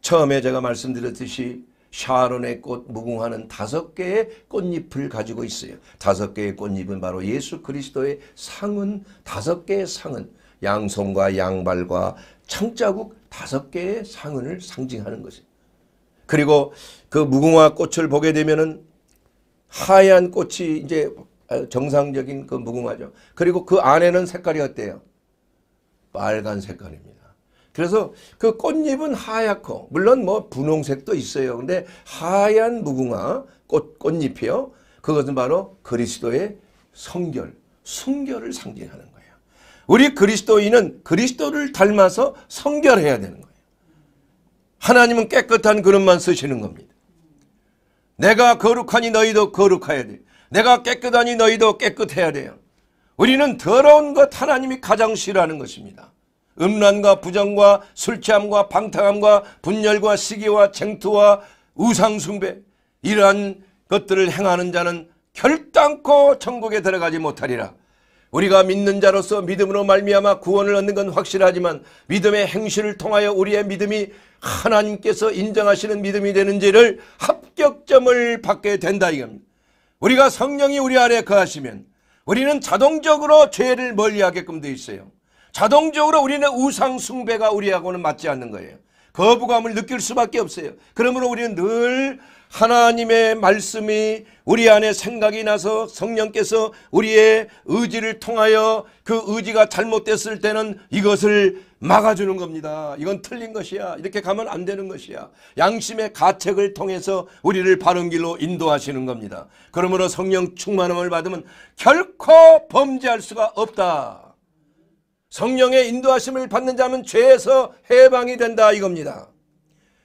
처음에 제가 말씀드렸듯이 샤론의 꽃, 무궁화는 다섯 개의 꽃잎을 가지고 있어요. 다섯 개의 꽃잎은 바로 예수 그리스도의 상은 다섯 개의 상은 양손과 양발과 창자국 다섯 개의 상은을 상징하는 것이에요. 그리고 그 무궁화 꽃을 보게 되면은 하얀 꽃이 이제 정상적인 그 무궁화죠. 그리고 그 안에는 색깔이 어때요? 빨간 색깔입니다. 그래서 그 꽃잎은 하얗고 물론 뭐 분홍색도 있어요. 근데 하얀 무궁화 꽃, 꽃잎이요. 그것은 바로 그리스도의 성결, 순결을 상징하는 거예요. 우리 그리스도인은 그리스도를 닮아서 성결해야 되는 거예요. 하나님은 깨끗한 그릇만 쓰시는 겁니다. 내가 거룩하니 너희도 거룩해야 돼. 내가 깨끗하니 너희도 깨끗해야 돼요. 우리는 더러운 것 하나님이 가장 싫어하는 것입니다. 음란과 부정과 술취함과 방탕함과 분열과 시기와 쟁투와 우상숭배 이러한 것들을 행하는 자는 결단코 천국에 들어가지 못하리라. 우리가 믿는 자로서 믿음으로 말미암아 구원을 얻는 건 확실하지만 믿음의 행실을 통하여 우리의 믿음이 하나님께서 인정하시는 믿음이 되는지를 합격점을 받게 된다 이겁니다. 우리가 성령이 우리 안에 거하시면 우리는 자동적으로 죄를 멀리하게끔 돼 있어요. 자동적으로 우리는 우상 숭배가 우리하고는 맞지 않는 거예요. 거부감을 느낄 수밖에 없어요. 그러므로 우리는 늘 하나님의 말씀이 우리 안에 생각이 나서 성령께서 우리의 의지를 통하여 그 의지가 잘못됐을 때는 이것을 막아주는 겁니다. 이건 틀린 것이야. 이렇게 가면 안 되는 것이야. 양심의 가책을 통해서 우리를 바른 길로 인도하시는 겁니다. 그러므로 성령 충만함을 받으면 결코 범죄할 수가 없다. 성령의 인도하심을 받는 자는 죄에서 해방이 된다 이겁니다.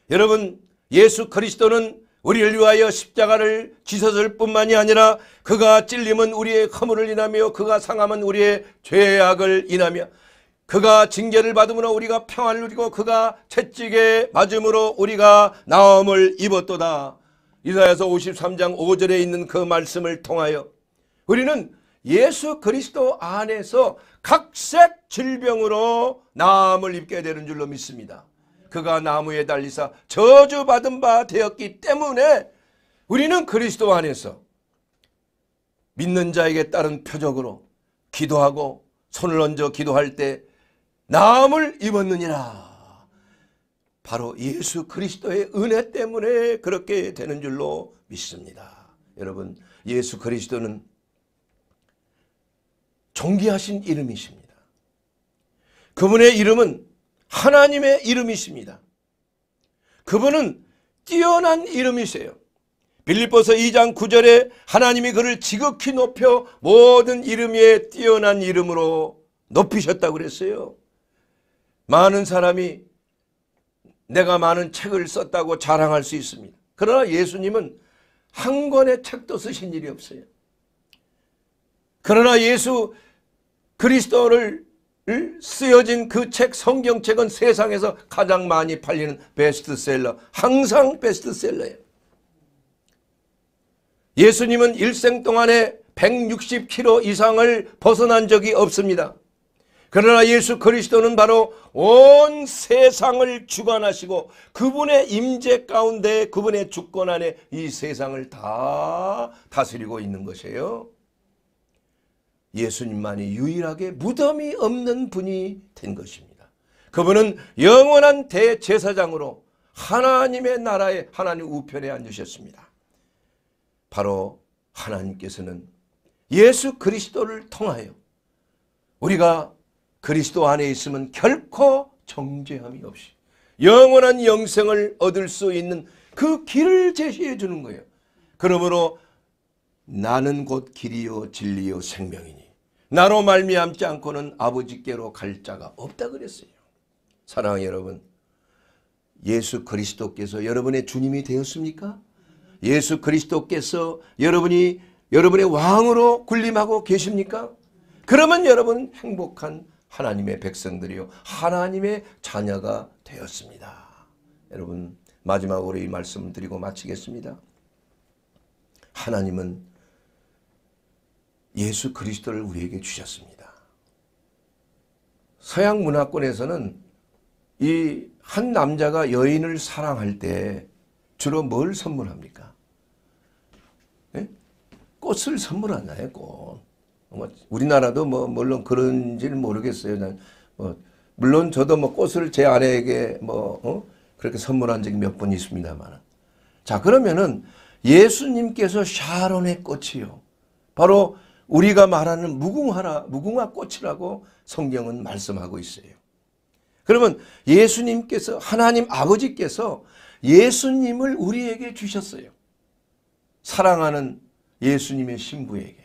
여러분 예수 그리스도는 우리를 위하여 십자가를 지셨을 뿐만이 아니라 그가 찔림은 우리의 허물을 인하며 그가 상함은 우리의 죄악을 인하며 그가 징계를 받음으로 우리가 평안을 누리고 그가 채찍에 맞음으로 우리가 나음을 입었도다. 이사야서 53장 5절에 있는 그 말씀을 통하여 우리는 예수 그리스도 안에서 각색 질병으로 나음을 입게 되는 줄로 믿습니다. 그가 나무에 달리사 저주받은 바 되었기 때문에 우리는 그리스도 안에서 믿는 자에게 따른 표적으로 기도하고 손을 얹어 기도할 때 나음을 입었느니라. 바로 예수 그리스도의 은혜 때문에 그렇게 되는 줄로 믿습니다. 여러분 예수 그리스도는 존귀하신 이름이십니다. 그분의 이름은 하나님의 이름이십니다. 그분은 뛰어난 이름이세요. 빌립보서 2장 9절에 하나님이 그를 지극히 높여 모든 이름 위에 뛰어난 이름으로 높이셨다고 그랬어요. 많은 사람이 내가 많은 책을 썼다고 자랑할 수 있습니다. 그러나 예수님은 한 권의 책도 쓰신 일이 없어요. 그러나 예수 그리스도를 쓰여진 그 책 성경책은 세상에서 가장 많이 팔리는 베스트셀러 항상 베스트셀러예요. 예수님은 일생 동안에 160km 이상을 벗어난 적이 없습니다. 그러나 예수 그리스도는 바로 온 세상을 주관하시고 그분의 임재 가운데 그분의 주권 안에 이 세상을 다 다스리고 있는 것이에요. 예수님만이 유일하게 무덤이 없는 분이 된 것입니다. 그분은 영원한 대제사장으로 하나님의 나라에 하나님 우편에 앉으셨습니다. 바로 하나님께서는 예수 그리스도를 통하여 우리가 그리스도 안에 있으면 결코 정죄함이 없이 영원한 영생을 얻을 수 있는 그 길을 제시해 주는 거예요. 그러므로 나는 곧 길이요 진리요 생명이니 나로 말미암지 않고는 아버지께로 갈 자가 없다 그랬어요. 사랑하는 여러분 예수 그리스도께서 여러분의 주님이 되었습니까? 예수 그리스도께서 여러분이 여러분의 왕으로 군림하고 계십니까? 그러면 여러분 행복한 하나님의 백성들이요 하나님의 자녀가 되었습니다. 여러분 마지막으로 이 말씀을 드리고 마치겠습니다. 하나님은 예수 그리스도를 우리에게 주셨습니다. 서양 문화권에서는 이 한 남자가 여인을 사랑할 때 주로 뭘 선물합니까? 네? 꽃을 선물하나요, 꽃. 뭐 우리나라도 뭐 물론 그런지는 모르겠어요. 난뭐 물론 저도 뭐 꽃을 제 아내에게 뭐 어? 그렇게 선물한 적이 몇 번 있습니다만. 자 그러면은 예수님께서 샤론의 꽃이요. 바로 우리가 말하는 무궁화나 무궁화 꽃이라고 성경은 말씀하고 있어요. 그러면 예수님께서 하나님 아버지께서 예수님을 우리에게 주셨어요. 사랑하는 예수님의 신부에게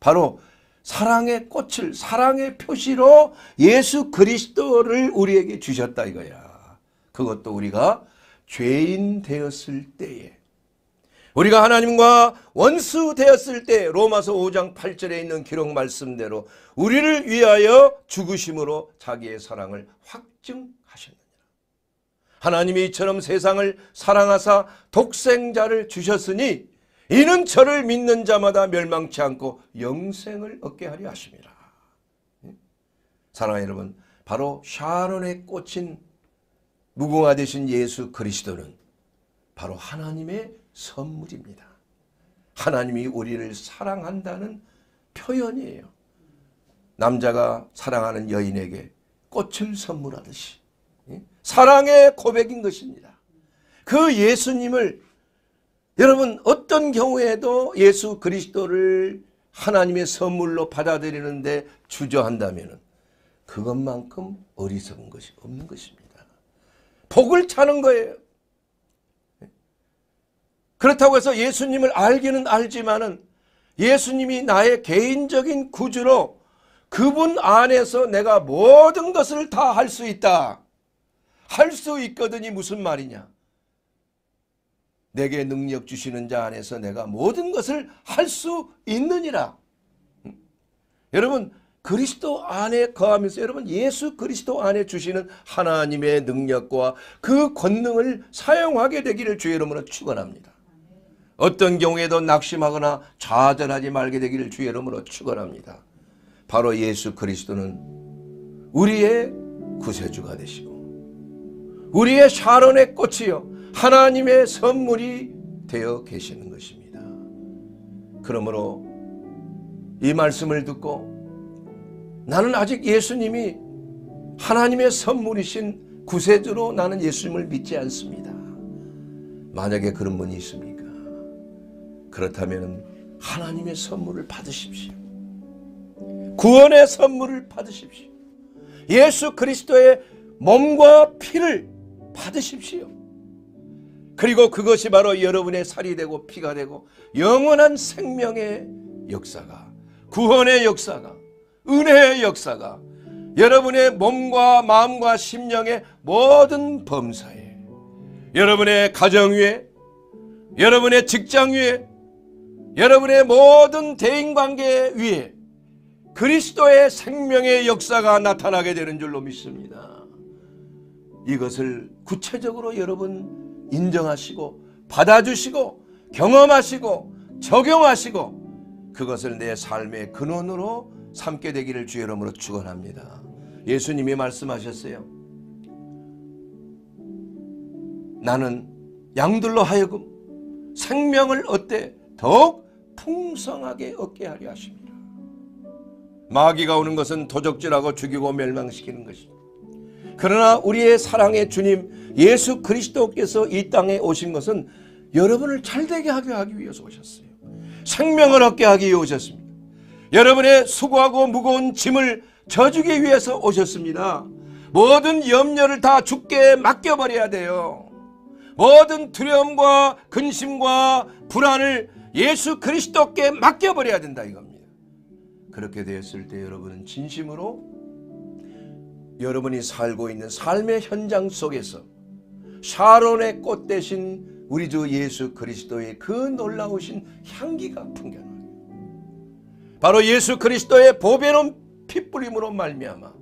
바로 사랑의 꽃을 사랑의 표시로 예수 그리스도를 우리에게 주셨다 이거야. 그것도 우리가 죄인 되었을 때에 우리가 하나님과 원수 되었을 때 로마서 5장 8절에 있는 기록 말씀대로 우리를 위하여 죽으심으로 자기의 사랑을 확증하셨느니라. 하나님이 이처럼 세상을 사랑하사 독생자를 주셨으니 이는 저를 믿는 자마다 멸망치 않고 영생을 얻게 하려 하십니다. 예? 사랑하는 여러분 바로 샤론에 꽂힌 무궁화 되신 예수 그리스도는 바로 하나님의 선물입니다. 하나님이 우리를 사랑한다는 표현이에요. 남자가 사랑하는 여인에게 꽃을 선물하듯이 예? 사랑의 고백인 것입니다. 그 예수님을 여러분 어떤 경우에도 예수 그리스도를 하나님의 선물로 받아들이는데 주저한다면 그것만큼 어리석은 것이 없는 것입니다. 복을 차는 거예요. 그렇다고 해서 예수님을 알기는 알지만은 예수님이 나의 개인적인 구주로 그분 안에서 내가 모든 것을 다 할 수 있다. 할 수 있거든이 무슨 말이냐. 내게 능력 주시는 자 안에서 내가 모든 것을 할 수 있느니라. 음? 여러분 그리스도 안에 거하면서 여러분 예수 그리스도 안에 주시는 하나님의 능력과 그 권능을 사용하게 되기를 주의 이름으로 축원합니다. 어떤 경우에도 낙심하거나 좌절하지 말게 되기를 주의 이름으로 축원합니다. 바로 예수 그리스도는 우리의 구세주가 되시고 우리의 샤론의 꽃이요 하나님의 선물이 되어 계시는 것입니다. 그러므로 이 말씀을 듣고 나는 아직 예수님이 하나님의 선물이신 구세주로 나는 예수님을 믿지 않습니다. 만약에 그런 분이 있습니다. 그렇다면 하나님의 선물을 받으십시오. 구원의 선물을 받으십시오. 예수 그리스도의 몸과 피를 받으십시오. 그리고 그것이 바로 여러분의 살이 되고 피가 되고 영원한 생명의 역사가 구원의 역사가 은혜의 역사가 여러분의 몸과 마음과 심령의 모든 범사에 여러분의 가정 위에 여러분의 직장 위에 여러분의 모든 대인관계 위에 그리스도의 생명의 역사가 나타나게 되는 줄로 믿습니다. 이것을 구체적으로 여러분 인정하시고 받아주시고 경험하시고 적용하시고 그것을 내 삶의 근원으로 삼게 되기를 주의 이름으로 축원합니다. 예수님이 말씀하셨어요. 나는 양들로 하여금 생명을 얻되 더욱 풍성하게 얻게 하려 하십니다. 마귀가 오는 것은 도적질하고 죽이고 멸망시키는 것입니 그러나 우리의 사랑의 주님 예수 그리스도께서 이 땅에 오신 것은 여러분을 잘되게 하기 위해서 오셨어요. 생명을 얻게 하기 위해 오셨습니다. 여러분의 수고하고 무거운 짐을 져주기 위해서 오셨습니다. 모든 염려를 다 죽게 맡겨버려야 돼요. 모든 두려움과 근심과 불안을 예수 그리스도께 맡겨버려야 된다 이겁니다. 그렇게 되었을 때 여러분은 진심으로 여러분이 살고 있는 삶의 현장 속에서 샤론의 꽃 대신 우리 주 예수 그리스도의 그 놀라우신 향기가 풍겨나요. 바로 예수 그리스도의 보배로운 핏뿌림으로 말미암아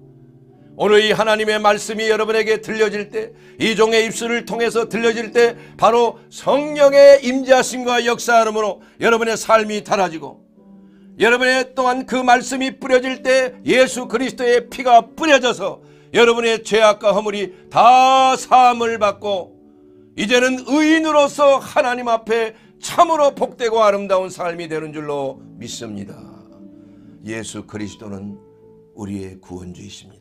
오늘 이 하나님의 말씀이 여러분에게 들려질 때 이 종의 입술을 통해서 들려질 때 바로 성령의 임재하심과 역사하므로 여러분의 삶이 달라지고 여러분의 또한 그 말씀이 뿌려질 때 예수 그리스도의 피가 뿌려져서 여러분의 죄악과 허물이 다 사함을 받고 이제는 의인으로서 하나님 앞에 참으로 복되고 아름다운 삶이 되는 줄로 믿습니다. 예수 그리스도는 우리의 구원주이십니다.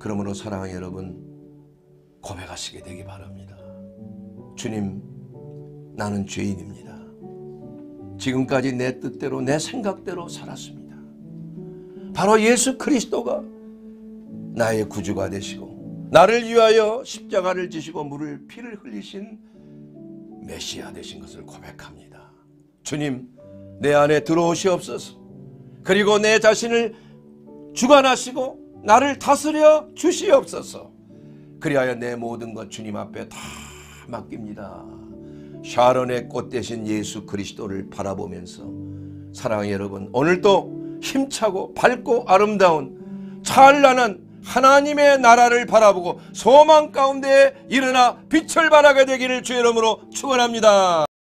그러므로 사랑하는 여러분 고백하시게 되기 바랍니다. 주님 나는 죄인입니다. 지금까지 내 뜻대로 내 생각대로 살았습니다. 바로 예수 그리스도가 나의 구주가 되시고 나를 위하여 십자가를 지시고 물을 피를 흘리신 메시아 되신 것을 고백합니다. 주님 내 안에 들어오시옵소서. 그리고 내 자신을 주관하시고 나를 다스려 주시옵소서. 그리하여 내 모든 것 주님 앞에 다 맡깁니다. 샤론의 꽃 대신 예수 그리스도를 바라보면서 사랑하는 여러분 오늘도 힘차고 밝고 아름다운 찬란한 하나님의 나라를 바라보고 소망 가운데 일어나 빛을 발하게 되기를 주의 이름으로 축원합니다.